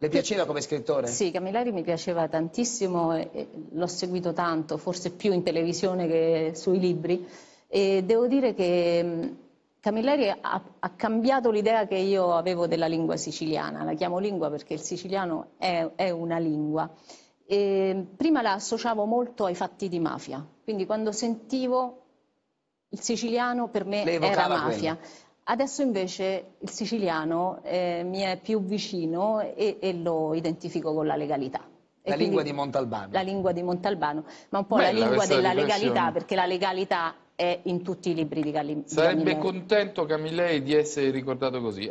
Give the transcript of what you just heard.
Le piaceva come scrittore? Sì, Camillari mi piaceva tantissimo, l'ho seguito tanto, forse più in televisione che sui libri. E devo dire che Camilleri ha, ha cambiato l'idea che io avevo della lingua siciliana. La chiamo lingua perché il siciliano è, è una lingua. E prima la associavo molto ai fatti di mafia, quindi quando sentivo il siciliano per me era mafia. Quello. Adesso invece il siciliano eh, mi è più vicino e, e, lo identifico con la legalità. E la lingua di Montalbano. La lingua di Montalbano, ma un po' Bella, la lingua della dimensione. legalità, perché la legalità è in tutti i libri di Gallimard. Sarebbe contento Camillei di essere ricordato così.